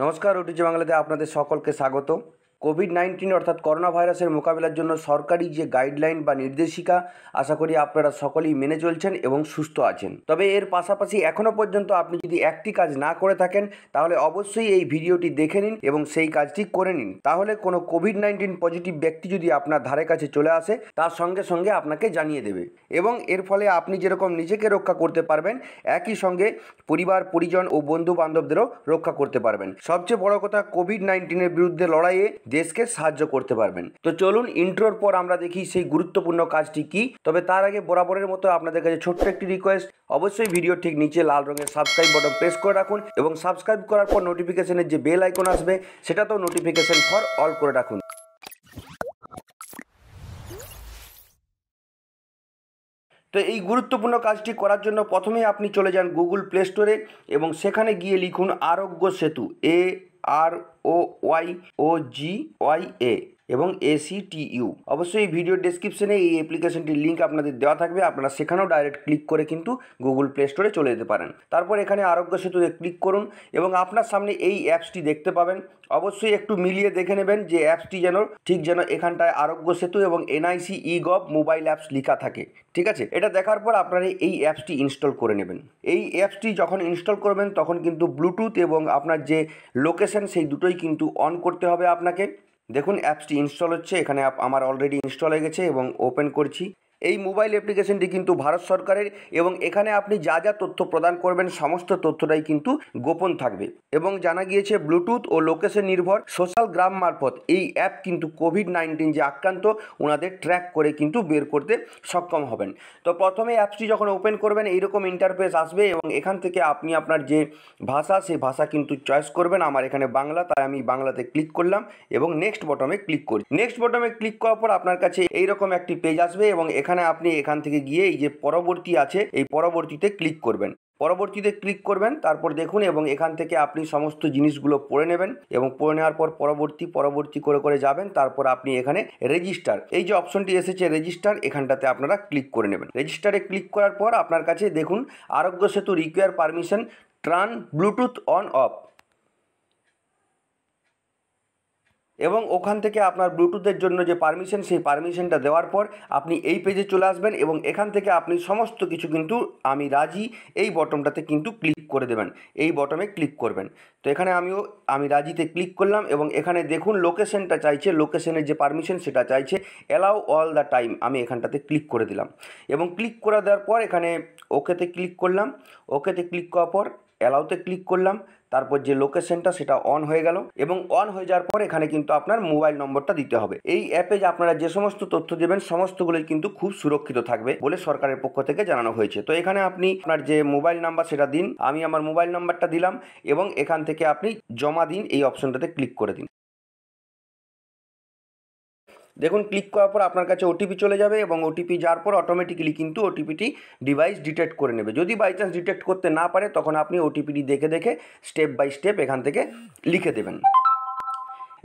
নমস্কার ওটিজি বাংলাতে আপনাদের সকলকে স্বাগত কোভিড নাইন্টিন অর্থাৎ করোনা ভাইরাসের মোকাবেলার জন্য সরকারি যে গাইডলাইন বা নির্দেশিকা আশা করি আপনারা সকলেই মেনে চলছেন এবং সুস্থ আছেন তবে এর পাশাপাশি এখনও পর্যন্ত আপনি যদি একটি কাজ না করে থাকেন তাহলে অবশ্যই এই ভিডিওটি দেখে নিন এবং সেই কাজটি করে নিন তাহলে কোনো কোভিড নাইন্টিন পজিটিভ ব্যক্তি যদি আপনার ধারে কাছে চলে আসে তার সঙ্গে সঙ্গে আপনাকে জানিয়ে দেবে এবং এর ফলে আপনি যেরকম নিজেকে রক্ষা করতে পারবেন একই সঙ্গে পরিবার পরিজন ও বন্ধু বান্ধবদেরও রক্ষা করতে পারবেন সবচেয়ে বড় কথা কোভিড নাইন্টিনের বিরুদ্ধে লড়াইয়ে দেশকে সাহায্য করতে পারবেন তো চলুন ইন্ট্রোর পর আমরা দেখি সেই গুরুত্বপূর্ণ কাজটি কি তবে তার আগে বরাবরের মতো আপনাদের কাছে ছোট্ট একটি রিকোয়েস্ট অবশ্যই ভিডিও ঠিক নিচে লাল রঙের সাবস্ক্রাইব বাটন প্রেস করে রাখুন এবং সাবস্ক্রাইব করার পর নোটিফিকেশনের যে বেল আইকন আসবে সেটা তো নোটিফিকেশন ফর অল করে রাখুন তো এই গুরুত্বপূর্ণ কাজটি করার জন্য প্রথমেই আপনি চলে যান গুগল প্লে স্টোরে এবং সেখানে গিয়ে লিখুন আরোগ্য সেতু এ R O Y O G Y E. এবং এসিটিইউ অবশ্যই এই ভিডিও ডেসক্রিপশনে এই অ্যাপ্লিকেশনটির লিঙ্ক আপনাদের দেওয়া থাকবে আপনারা সেখানেও ডাইরেক্ট ক্লিক করে কিন্তু গুগল প্লে স্টোরে চলে যেতে পারেন তারপর এখানে আরোগ্য সেতুতে ক্লিক করুন এবং আপনার সামনে এই অ্যাপসটি দেখতে পাবেন অবশ্যই একটু মিলিয়ে দেখে নেবেন যে অ্যাপসটি যেন ঠিক যেন এখানটায় আরোগ্য সেতু এবং NIC e gov mobile apps লেখা থাকে ঠিক আছে এটা দেখার পর আপনারা এই অ্যাপসটি ইনস্টল করে নেবেন এই অ্যাপসটি যখন ইনস্টল করবেন তখন কিন্তু ব্লুটুথ এবং আপনার যে লোকেশন সেই দুটোই কিন্তু অন করতে হবে আপনাকে দেখুন অ্যাপসটি ইনস্টল হচ্ছে এখানে অ্যাপ আমার অলরেডি ইনস্টল হয়ে গেছে এবং ওপেন করছি এই মোবাইল অ্যাপ্লিকেশনটি কিন্তু ভারত সরকারের এবং এখানে আপনি যা যা তথ্য প্রদান করবেন সমস্ত তথ্যটাই কিন্তু গোপন থাকবে এবং জানা গিয়েছে ব্লুটুথ ও লোকেশন নির্ভর সোশ্যাল গ্রাম মারফত এই অ্যাপ কিন্তু কোভিড নাইন্টিন যে আক্রান্ত ওনাদের ট্র্যাক করে কিন্তু বের করতে সক্ষম হবেন তো প্রথমে অ্যাপসটি যখন ওপেন করবেন এইরকম ইন্টারফেস আসবে এবং এখান থেকে আপনি আপনার যে ভাষা সেই ভাষা কিন্তু চয়েস করবেন আমার এখানে বাংলা তাই আমি বাংলাতে ক্লিক করলাম এবং নেক্সট বটমে ক্লিক করি নেক্সট বটমে ক্লিক করার পর আপনার কাছে এইরকম একটি পেজ আসবে এবং এখানে এখানে আপনি এখান থেকে গিয়ে এই যে পরবর্তী আছে এই পরবর্তীতে ক্লিক করবেন পরবর্তীতে ক্লিক করবেন তারপর দেখুন এবং এখান থেকে আপনি সমস্ত জিনিসগুলো পড়ে নেবেন এবং পড়ে নেওয়ার পর পরবর্তী পরবর্তী করে করে যাবেন তারপর আপনি এখানে রেজিস্টার এই যে অপশনটি এসেছে রেজিস্টার এখানটাতে আপনারা ক্লিক করে নেবেন রেজিস্টারে ক্লিক করার পর আপনার কাছে দেখুন Aarogya Setu require permission turn Bluetooth on off এবং ওখান থেকে আপনার ব্লুটুথের জন্য যে পারমিশন সেই পারমিশনটা দেওয়ার পর আপনি এই পেজে চলে আসবেন এবং এখান থেকে আপনি সমস্ত কিছু কিন্তু আমি রাজি এই বটমটাতে কিন্তু ক্লিক করে দেবেন এই বটমে ক্লিক করবেন তো এখানে আমিও আমি রাজিতে ক্লিক করলাম এবং এখানে দেখুন লোকেশনটা চাইছে লোকেশনের যে পারমিশন সেটা চাইছে অ্যালাউ অল দ্য টাইম আমি এখানটাতে ক্লিক করে দিলাম এবং ক্লিক করে দেওয়ার পর এখানে ওকেতে ক্লিক করলাম ওকেতে ক্লিক করার পর অ্যালাউতে ক্লিক করলাম তারপর যে লোকেশনটা সেটা অন হয়ে গেল এবং অন হয়ে যাওয়ার পর এখানে কিন্তু আপনার মোবাইল নম্বরটা দিতে হবে এই অ্যাপে যে আপনারা যে সমস্ত তথ্য দেবেন সমস্তগুলি কিন্তু খুব সুরক্ষিত থাকবে বলে সরকারের পক্ষ থেকে জানানো হয়েছে তো এখানে আপনি আপনার যে মোবাইল নাম্বার সেটা দিন আমি আমার মোবাইল নাম্বারটা দিলাম এবং এখান থেকে আপনি জমা দিন এই অপশনটাতে ক্লিক করে দিন দেখুন ক্লিক করার পর আপনার কাছে ওটিপি চলে যাবে এবং ওটিপি যাওয়ার পর অটোমেটিক্যালি কিন্তু ওটিপিটি ডিভাইস ডিটেক্ট করে নেবে যদি বাই চান্স ডিটেক্ট করতে না পারে তখন আপনি ওটিপিটি দেখে দেখে স্টেপ বাই স্টেপ এখান থেকে লিখে দেবেন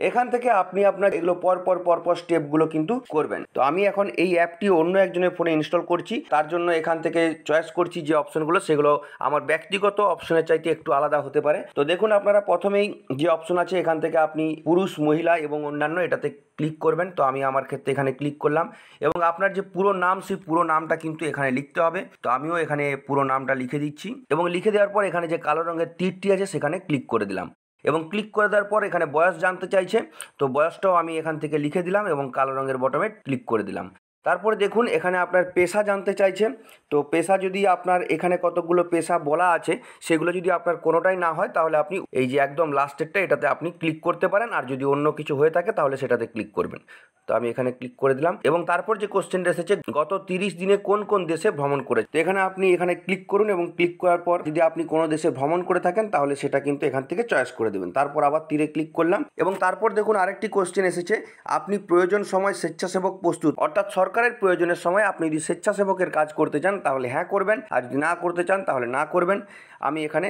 এখান থেকে আপনি আপনার এগুলো পরপর পরপর স্টেপগুলো কিন্তু করবেন তো আমি এখন এই অ্যাপটি অন্য একজনের ফোনে ইনস্টল করছি তার জন্য এখান থেকে চয়েস করছি যে অপশনগুলো সেগুলো আমার ব্যক্তিগত অপশনের চাইতে একটু আলাদা হতে পারে তো দেখুন আপনারা প্রথমেই যে অপশন আছে এখান থেকে আপনি পুরুষ মহিলা এবং অন্যান্য এটাতে ক্লিক করবেন তো আমি আমার ক্ষেত্রে এখানে ক্লিক করলাম এবং আপনার যে পুরো নাম সেই পুরো নামটা কিন্তু এখানে লিখতে হবে তো আমিও এখানে পুরো নামটা লিখে দিচ্ছি এবং লিখে দেওয়ার পর এখানে যে কালো রঙের তীরটি আছে সেখানে ক্লিক করে দিলাম এবং ক্লিক করে দেওয়ার পর এখানে বয়স জানতে চাইছে তো বয়সটাও আমি এখান থেকে লিখে দিলাম এবং কালো রঙের বটমে ক্লিক করে দিলাম তারপর দেখুন এখানে আপনার পেশা জানতে চাইছে তো পেশা যদি আপনার এখানে কতগুলো পেশা বলা আছে সেগুলো যদি আপনার কোনোটাই না হয় তাহলে আপনি এই যে একদম লাস্টেরটা এটাতে আপনি ক্লিক করতে পারেন আর যদি অন্য কিছু হয়ে থাকে তাহলে সেটাতে ক্লিক করবেন তো আমি এখানে ক্লিক করে দিলাম এবং তারপর যে কোশ্চেনটা এসেছে গত তিরিশ দিনে কোন কোন দেশে ভ্রমণ করেছে তো এখানে আপনি এখানে ক্লিক করুন এবং ক্লিক করার পর যদি আপনি কোনো দেশে ভ্রমণ করে থাকেন তাহলে সেটা কিন্তু এখান থেকে চয়েস করে দেবেন তারপর আবার তীরে ক্লিক করলাম এবং তারপর দেখুন আরেকটি কোশ্চেন এসেছে আপনি প্রয়োজন সময় স্বেচ্ছাসেবক প্রস্তুত অর্থাৎ সরকার সরকারের প্রয়োজনের সময় আপনি যদি স্বেচ্ছাসেবকের কাজ করতে চান তাহলে হ্যাঁ করবেন আর যদি না করতে চান তাহলে না করবেন আমি এখানে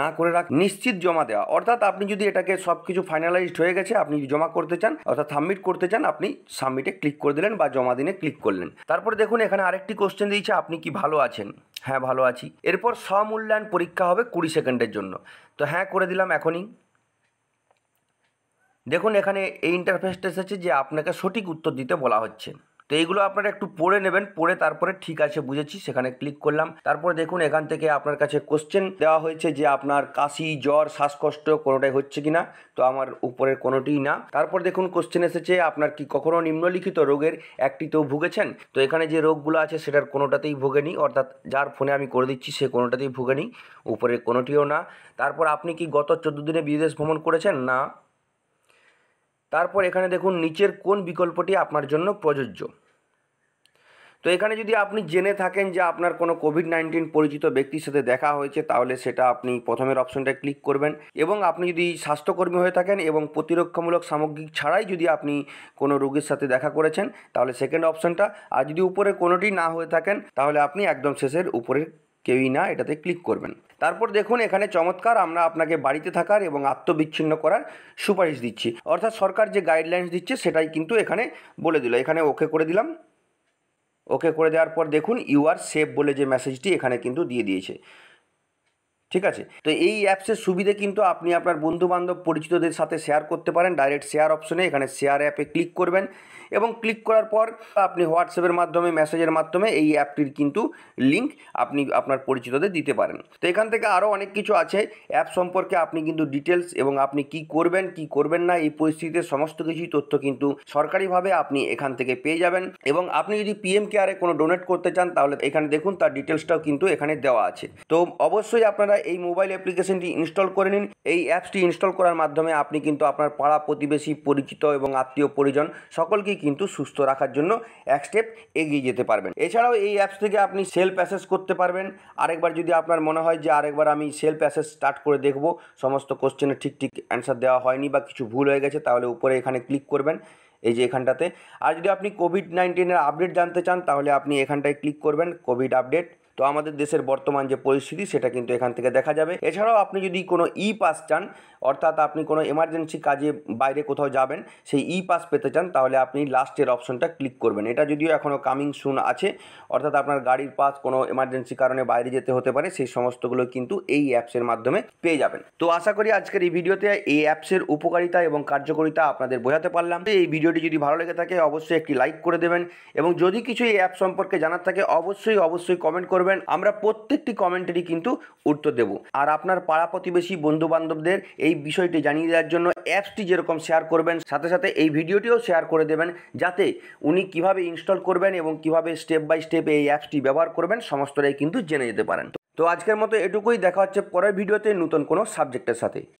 না করে রাখ নিশ্চিত জমা দেওয়া অর্থাৎ আপনি যদি এটাকে সব কিছু ফাইনালাইজড হয়ে গেছে আপনি জমা করতে চান অর্থাৎ সাবমিট করতে চান আপনি সাবমিটে ক্লিক করে দিলেন বা জমা দিনে ক্লিক করলেন তারপর দেখুন এখানে আরেকটি কোশ্চেন দিয়েছে আপনি কি ভালো আছেন হ্যাঁ ভালো আছি এরপর স্বমূল্যায়ন পরীক্ষা হবে কুড়ি সেকেন্ডের জন্য তো হ্যাঁ করে দিলাম এখনই দেখুন এখানে এই ইন্টারফেসটা এসেছে যে আপনাকে সঠিক উত্তর দিতে বলা হচ্ছে তো এইগুলো আপনারা একটু পড়ে নেবেন পড়ে তারপরে ঠিক আছে বুঝেছি সেখানে ক্লিক করলাম তারপরে দেখুন এখান থেকে আপনার কাছে কোশ্চেন দেওয়া হয়েছে যে আপনার কাশি জ্বর শ্বাসকষ্ট কোনোটাই হচ্ছে কিনা তো আমার উপরের কোনোটিই না তারপর দেখুন কোশ্চেন এসেছে আপনার কি কখনো নিম্নলিখিত রোগের একটিতেও ভুগেছেন তো এখানে যে রোগগুলো আছে সেটার কোনোটাতেই ভোগেনি অর্থাৎ যার ফোনে আমি করে দিচ্ছি সে কোনোটাতেই ভুগেনি উপরের কোনোটিও না তারপর আপনি কি গত চোদ্দ দিনে বিদেশ ভ্রমণ করেছেন না তারপর এখানে দেখুন নিচের কোন বিকল্পটি আপনার জন্য প্রযোজ্য তো এখানে যদি আপনি জেনে থাকেন যে আপনার কোনো কোভিড নাইন্টিন পরিচিত ব্যক্তির সাথে দেখা হয়েছে তাহলে সেটা আপনি প্রথমের অপশনটা ক্লিক করবেন এবং আপনি যদি স্বাস্থ্যকর্মী হয়ে থাকেন এবং প্রতিরক্ষামূলক সামগ্রী ছাড়াই যদি আপনি কোনো রোগীর সাথে দেখা করেছেন তাহলে সেকেন্ড অপশনটা আর যদি উপরে কোনোটি না হয়ে থাকেন তাহলে আপনি একদম শেষের উপরের কেউই না এটাতে ক্লিক করবেন তারপর দেখুন এখানে চমৎকার আমরা আপনাকে বাড়িতে থাকার এবং আত্মবিচ্ছিন্ন করার সুপারিশ দিচ্ছি অর্থাৎ সরকার যে গাইডলাইন্স দিচ্ছে সেটাই কিন্তু এখানে বলে দিল এখানে ওকে করে দিলাম ওকে করে দেওয়ার পর দেখুন ইউ আর সেভ বলে যে মেসেজটি এখানে কিন্তু দিয়ে দিয়েছে ঠিক আছে তো এই অ্যাপসের সুবিধে কিন্তু আপনি আপনার বন্ধুবান্ধব পরিচিতদের সাথে শেয়ার করতে পারেন ডাইরেক্ট শেয়ার অপশনে এখানে শেয়ার অ্যাপে ক্লিক করবেন এবং ক্লিক করার পর আপনি হোয়াটসঅ্যাপের মাধ্যমে মেসেজের মাধ্যমে এই অ্যাপটির কিন্তু লিঙ্ক আপনি আপনার পরিচিতদের দিতে পারেন তো এখান থেকে আরও অনেক কিছু আছে অ্যাপ সম্পর্কে আপনি কিন্তু ডিটেলস এবং আপনি কি করবেন কি করবেন না এই পরিস্থিতিতে সমস্ত কিছুই তথ্য কিন্তু সরকারিভাবে আপনি এখান থেকে পেয়ে যাবেন এবং আপনি যদি পিএম কেয়ারে কোনো ডোনেট করতে চান তাহলে এখানে দেখুন তার ডিটেলসটাও কিন্তু এখানে দেওয়া আছে তো অবশ্যই আপনারা এই মোবাইল অ্যাপ্লিকেশনটি ইনস্টল করে নিন এই অ্যাপসটি ইনস্টল করার মাধ্যমে আপনি কিন্তু আপনার পাড়া প্রতিবেশী পরিচিত এবং আত্মীয় পরিজন সকলকেই কিন্তু সুস্থ রাখার জন্য এক স্টেপ এগিয়ে যেতে পারবেন এছাড়াও এই অ্যাপস থেকে আপনি সেলফ অ্যাসেস করতে পারবেন আরেকবার যদি আপনার মনে হয় যে আরেকবার আমি সেলফ অ্যাসেস স্টার্ট করে দেখব সমস্ত কোশ্চেনের ঠিক ঠিক অ্যান্সার দেওয়া হয়নি বা কিছু ভুল হয়ে গেছে তাহলে উপরে এখানে ক্লিক করবেন এই যে এখানটাতে আর যদি আপনি কোভিড নাইন্টিনের আপডেট জানতে চান তাহলে আপনি এখানটায় ক্লিক করবেন কোভিড আপডেট তো আমাদের দেশের বর্তমান যে পরিস্থিতি সেটা কিন্তু এখান থেকে দেখা যাবে এছাড়াও আপনি যদি কোনো ই পাস চান অর্থাৎ আপনি কোনো এমার্জেন্সি কাজে বাইরে কোথাও যাবেন সেই ই পাস পেতে চান তাহলে আপনি লাস্টের অপশনটা ক্লিক করবেন এটা যদিও এখনও কামিং সুন আছে অর্থাৎ আপনার গাড়ির পাস কোনো এমার্জেন্সি কারণে বাইরে যেতে হতে পারে সেই সমস্তগুলো কিন্তু এই অ্যাপসের মাধ্যমে পেয়ে যাবেন তো আশা করি আজকের এই ভিডিওতে এই অ্যাপসের উপকারিতা এবং কার্যকারিতা আপনাদের বোঝাতে পারলাম এই ভিডিওটি যদি ভালো লেগে থাকে অবশ্যই একটি লাইক করে দেবেন এবং যদি কিছু এই অ্যাপ সম্পর্কে জানার থাকে অবশ্যই অবশ্যই কমেন্ট করবেন করবেন আমরা প্রত্যেকটি কমেন্টেরই কিন্তু উত্তর দেব আর আপনার পাড়া প্রতিবেশী বন্ধু বান্ধবদের এই বিষয়টি জানিয়ে দেওয়ার জন্য অ্যাপসটি যেরকম শেয়ার করবেন সাথে সাথে এই ভিডিওটিও শেয়ার করে দেবেন যাতে উনি কিভাবে ইনস্টল করবেন এবং কিভাবে স্টেপ বাই স্টেপ এই অ্যাপসটি ব্যবহার করবেন সমস্তটাই কিন্তু জেনে যেতে পারেন তো আজকের মতো এটুকুই দেখা হচ্ছে পরের ভিডিওতে নতুন কোনো সাবজেক্টের সাথে